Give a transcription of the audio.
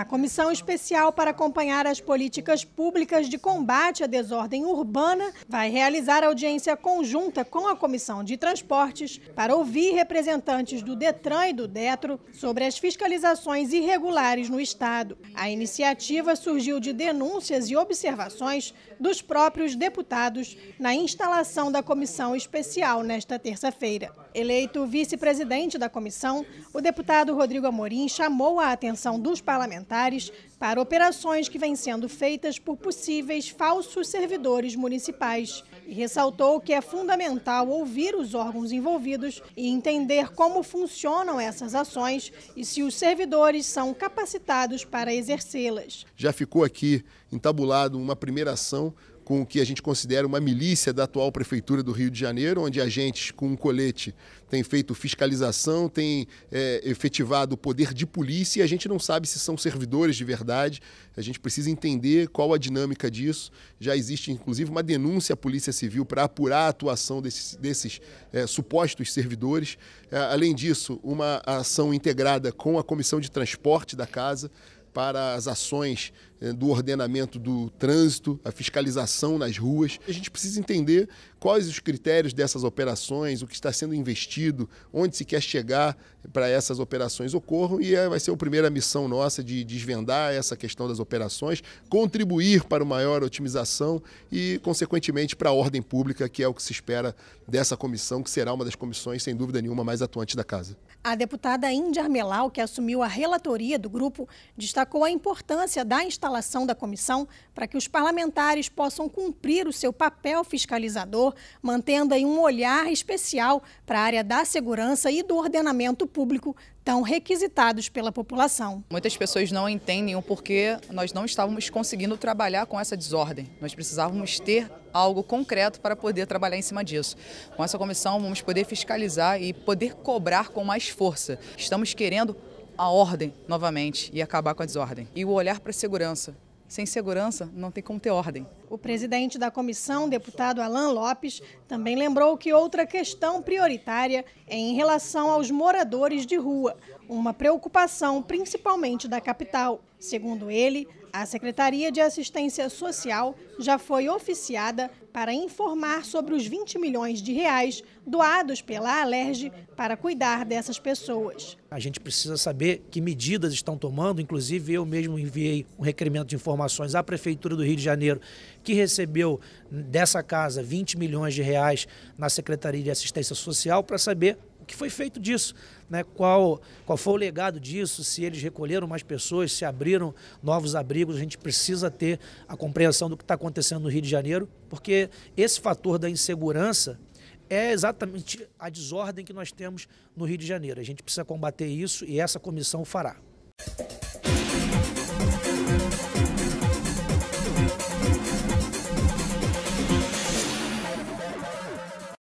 A Comissão Especial para acompanhar as políticas públicas de combate à desordem urbana vai realizar audiência conjunta com a Comissão de Transportes para ouvir representantes do Detran e do Detro sobre as fiscalizações irregulares no Estado. A iniciativa surgiu de denúncias e observações dos próprios deputados na instalação da Comissão Especial nesta terça-feira. Eleito vice-presidente da comissão, o deputado Rodrigo Amorim chamou a atenção dos parlamentares parlamentares para operações que vêm sendo feitas por possíveis falsos servidores municipais e ressaltou que é fundamental ouvir os órgãos envolvidos e entender como funcionam essas ações e se os servidores são capacitados para exercê-las. Já ficou aqui entabulado uma primeira ação com o que a gente considera uma milícia da atual Prefeitura do Rio de Janeiro, onde agentes com um colete têm feito fiscalização, têm é, efetivado o poder de polícia e a gente não sabe se são servidores de verdade. A gente precisa entender qual a dinâmica disso. Já existe, inclusive, uma denúncia à Polícia Civil para apurar a atuação desses, desses é, supostos servidores. É, além disso, uma ação integrada com a Comissão de Transporte da Casa para as ações é, do ordenamento do trânsito, a fiscalização nas ruas. A gente precisa entender quais os critérios dessas operações, o que está sendo investido, onde se quer chegar para essas operações ocorram e é, vai ser a primeira missão nossa de desvendar essa questão das operações, contribuir para uma maior otimização e, consequentemente, para a ordem pública, que é o que se espera dessa comissão, que será uma das comissões, sem dúvida nenhuma, mais atuantes da Casa. A deputada Índia Armelau, que assumiu a relatoria do grupo, destacou a importância da instalação instalação da comissão para que os parlamentares possam cumprir o seu papel fiscalizador, mantendo aí um olhar especial para a área da segurança e do ordenamento público tão requisitados pela população. Muitas pessoas não entendem o porquê nós não estávamos conseguindo trabalhar com essa desordem. Nós precisávamos ter algo concreto para poder trabalhar em cima disso. Com essa comissão, vamos poder fiscalizar e poder cobrar com mais força. Estamos querendo a ordem novamente e acabar com a desordem. E o olhar para a segurança. Sem segurança, não tem como ter ordem. O presidente da comissão, deputado Alain Lopes, também lembrou que outra questão prioritária é em relação aos moradores de rua, uma preocupação principalmente da capital. Segundo ele, a Secretaria de Assistência Social já foi oficiada para informar sobre os 20 milhões de reais doados pela Alerj para cuidar dessas pessoas. A gente precisa saber que medidas estão tomando, inclusive eu mesmo enviei um requerimento de informações à Prefeitura do Rio de Janeiro, que recebeu dessa casa 20 milhões de reais na Secretaria de Assistência Social, para saber que foi feito disso, né? qual, qual foi o legado disso, se eles recolheram mais pessoas, se abriram novos abrigos. A gente precisa ter a compreensão do que está acontecendo no Rio de Janeiro, porque esse fator da insegurança é exatamente a desordem que nós temos no Rio de Janeiro. A gente precisa combater isso e essa comissão fará.